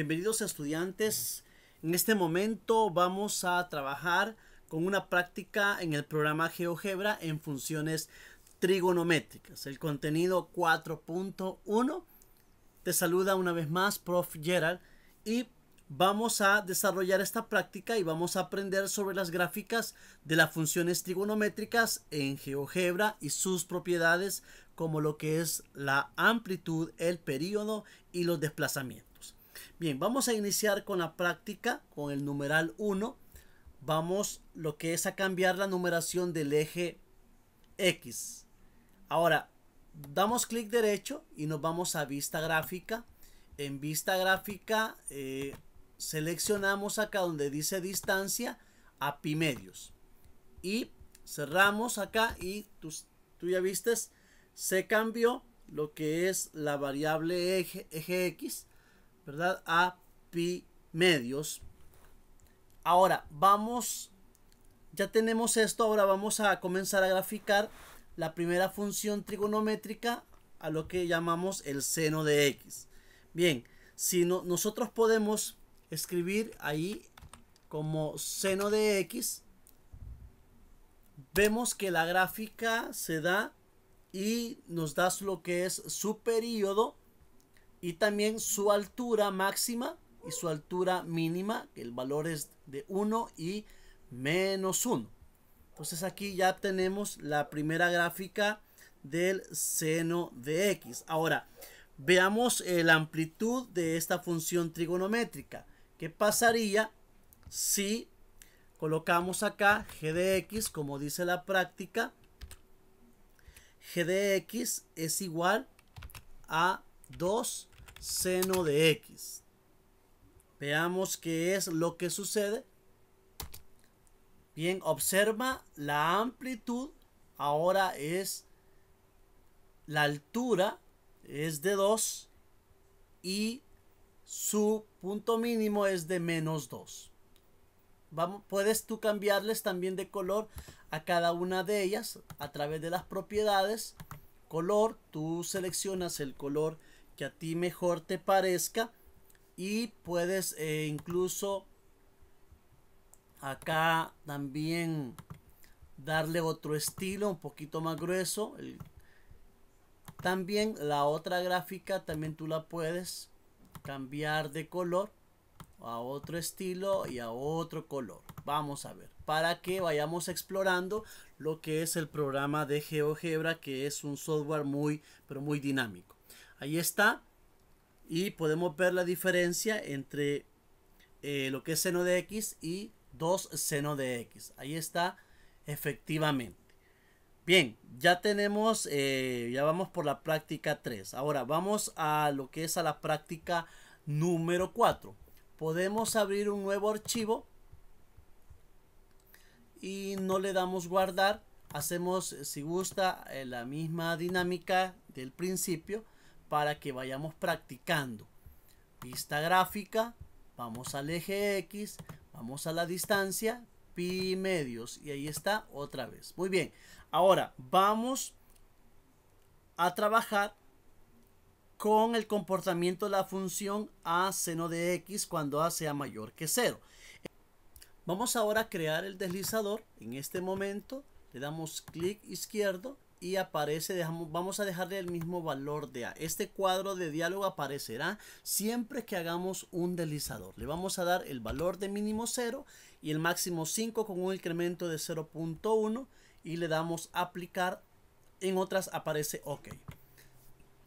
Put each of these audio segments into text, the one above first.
Bienvenidos estudiantes. En este momento vamos a trabajar con una práctica en el programa GeoGebra en funciones trigonométricas. El contenido 4.1. Te saluda una vez más Prof. Gerald y vamos a desarrollar esta práctica y vamos a aprender sobre las gráficas de las funciones trigonométricas en GeoGebra y sus propiedades como lo que es la amplitud, el periodo y los desplazamientos. Bien, vamos a iniciar con la práctica, con el numeral 1. Vamos lo que es a cambiar la numeración del eje X. Ahora, damos clic derecho y nos vamos a vista gráfica. En vista gráfica eh, seleccionamos acá donde dice distancia a pi medios. Y cerramos acá y tú, ya vistes, se cambió lo que es la variable eje X ¿verdad? A pi medios. Ahora, vamos, ya tenemos esto, ahora vamos a comenzar a graficar la primera función trigonométrica a lo que llamamos el seno de x. Bien, si no, nosotros podemos escribir ahí como seno de x, vemos que la gráfica se da y nos das lo que es su periodo y también su altura máxima y su altura mínima, que el valor es de 1 y menos 1. Entonces aquí ya tenemos la primera gráfica del seno de x. Ahora, veamos eh, la amplitud de esta función trigonométrica. ¿Qué pasaría si colocamos acá g de x, como dice la práctica? g de x es igual a 2 seno de x. Veamos qué es lo que sucede. Bien, observa la amplitud. Ahora es la altura es de 2 y su punto mínimo es de menos 2. Vamos, puedes tú cambiarles también de color a cada una de ellas a través de las propiedades. Color, tú seleccionas el color que a ti mejor te parezca y puedes eh, incluso acá también darle otro estilo un poquito más grueso también la otra gráfica también tú la puedes cambiar de color a otro estilo y a otro color vamos a ver para que vayamos explorando lo que es el programa de GeoGebra que es un software muy pero muy dinámico Ahí está. Y podemos ver la diferencia entre eh, lo que es seno de x y 2 seno de x. Ahí está efectivamente. Bien, ya tenemos, eh, ya vamos por la práctica 3. Ahora vamos a lo que es a la práctica número 4. Podemos abrir un nuevo archivo y no le damos guardar. Hacemos, si gusta, eh, la misma dinámica del principio para que vayamos practicando. Vista gráfica, vamos al eje X, vamos a la distancia, pi medios. Y ahí está otra vez. Muy bien. Ahora vamos a trabajar con el comportamiento de la función a seno de x cuando a sea mayor que 0. Vamos ahora a crear el deslizador. En este momento le damos clic izquierdo y aparece, dejamos, vamos a dejarle el mismo valor de A. Este cuadro de diálogo aparecerá siempre que hagamos un deslizador. Le vamos a dar el valor de mínimo 0 y el máximo 5 con un incremento de 0.1 y le damos aplicar. En otras aparece OK.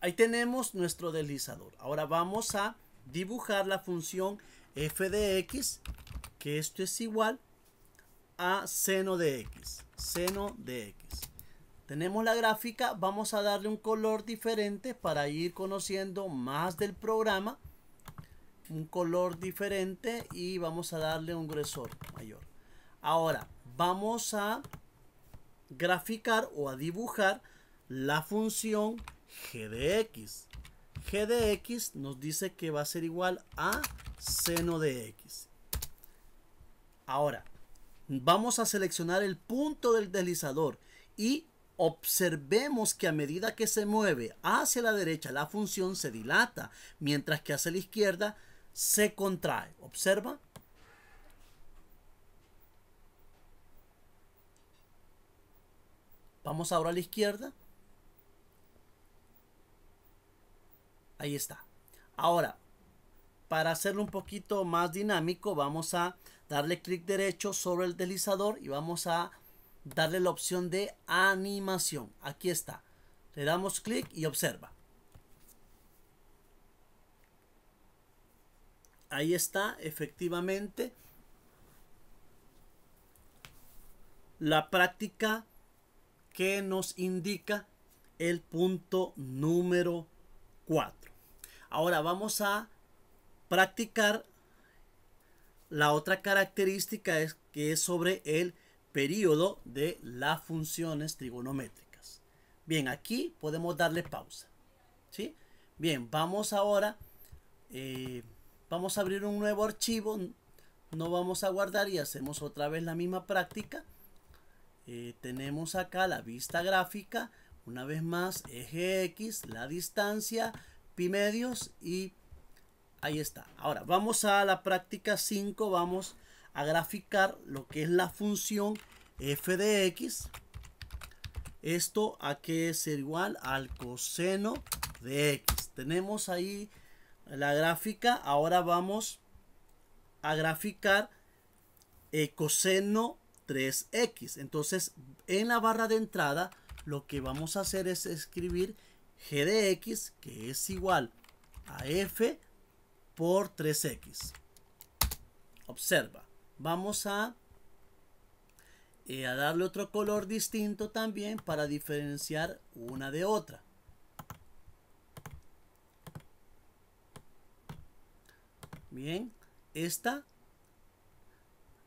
Ahí tenemos nuestro deslizador. Ahora vamos a dibujar la función f de x, que esto es igual a seno de x. Seno de x. Tenemos la gráfica, vamos a darle un color diferente para ir conociendo más del programa. Un color diferente y vamos a darle un grosor mayor. Ahora, vamos a graficar o a dibujar la función g de x. g de x nos dice que va a ser igual a seno de x. Ahora, vamos a seleccionar el punto del deslizador y Observemos que a medida que se mueve hacia la derecha, la función se dilata, mientras que hacia la izquierda se contrae. Observa. Vamos ahora a la izquierda. Ahí está. Ahora, para hacerlo un poquito más dinámico, vamos a darle clic derecho sobre el deslizador y vamos a darle la opción de animación. Aquí está. Le damos clic y observa. Ahí está, efectivamente, la práctica que nos indica el punto número 4. Ahora vamos a practicar la otra característica es que es sobre el periodo de las funciones trigonométricas. Bien, aquí podemos darle pausa. ¿sí? Bien, vamos ahora, eh, vamos a abrir un nuevo archivo, no vamos a guardar y hacemos otra vez la misma práctica. Eh, tenemos acá la vista gráfica, una vez más eje X, la distancia, pi medios y ahí está. Ahora vamos a la práctica 5, vamos a graficar lo que es la función f de x. Esto a que es igual al coseno de x. Tenemos ahí la gráfica. Ahora vamos a graficar el eh, coseno 3x. Entonces, en la barra de entrada, lo que vamos a hacer es escribir g de x, que es igual a f por 3x. Observa vamos a, eh, a darle otro color distinto también para diferenciar una de otra. Bien, esta,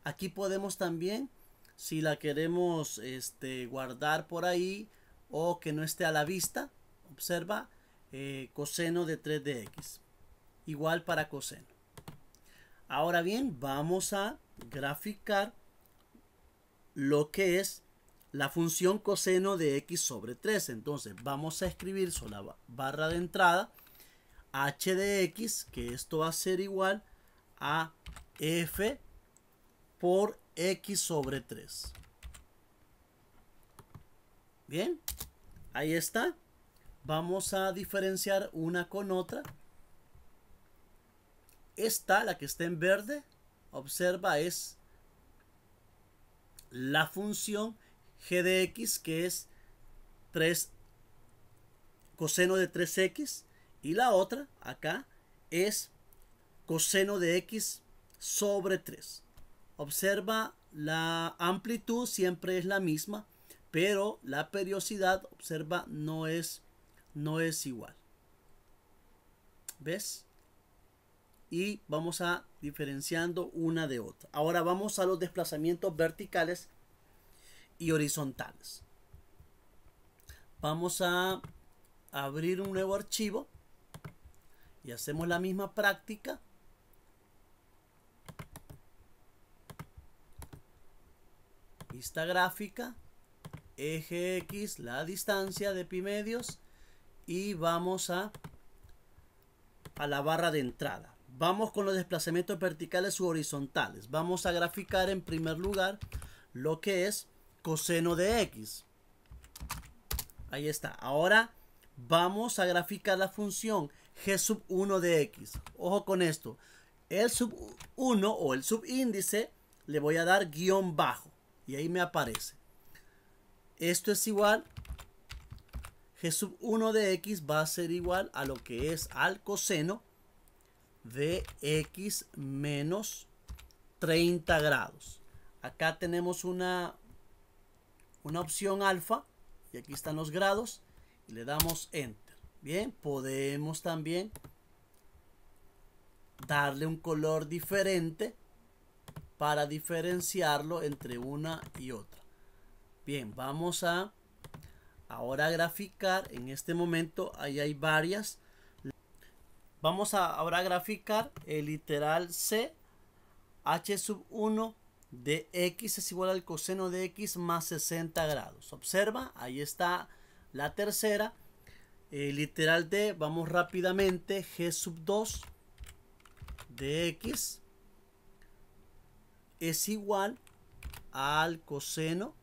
aquí podemos también, si la queremos este, guardar por ahí o que no esté a la vista, observa eh, coseno de 3 de x igual para coseno. Ahora bien, vamos a graficar lo que es la función coseno de x sobre 3. Entonces vamos a escribir sobre la barra de entrada h de x, que esto va a ser igual a f por x sobre 3. Bien, ahí está. Vamos a diferenciar una con otra. Esta, la que está en verde, observa es la función g de x que es 3 coseno de 3x y la otra acá es coseno de x sobre 3. Observa la amplitud siempre es la misma, pero la periodicidad, observa, no es, no es igual. ¿Ves? y vamos a diferenciando una de otra. Ahora vamos a los desplazamientos verticales y horizontales. Vamos a abrir un nuevo archivo y hacemos la misma práctica. Vista gráfica, eje X, la distancia de pi medios y vamos a, a la barra de entrada. Vamos con los desplazamientos verticales u horizontales. Vamos a graficar en primer lugar lo que es coseno de x. Ahí está. Ahora vamos a graficar la función g sub 1 de x. Ojo con esto. El sub 1 o el subíndice le voy a dar guión bajo. Y ahí me aparece. Esto es igual. g sub 1 de x va a ser igual a lo que es al coseno de x menos 30 grados. Acá tenemos una, una opción alfa y aquí están los grados y le damos enter. Bien, podemos también darle un color diferente para diferenciarlo entre una y otra. Bien, vamos a ahora graficar. En este momento ahí hay varias Vamos a ahora graficar el literal C h sub 1 de x es igual al coseno de x más 60 grados. Observa, ahí está la tercera. El eh, literal D, vamos rápidamente, g sub 2 de x es igual al coseno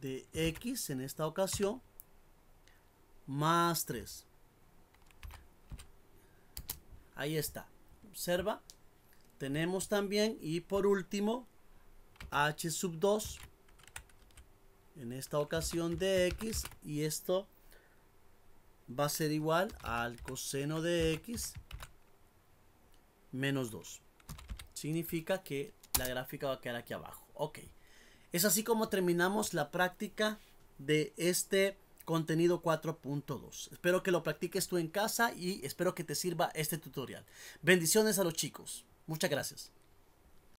de x en esta ocasión más 3. Ahí está. Observa. Tenemos también, y por último, h sub 2. En esta ocasión de x. Y esto va a ser igual al coseno de x menos 2. Significa que la gráfica va a quedar aquí abajo. Ok. Es así como terminamos la práctica de este contenido 4.2. Espero que lo practiques tú en casa y espero que te sirva este tutorial. Bendiciones a los chicos. Muchas gracias.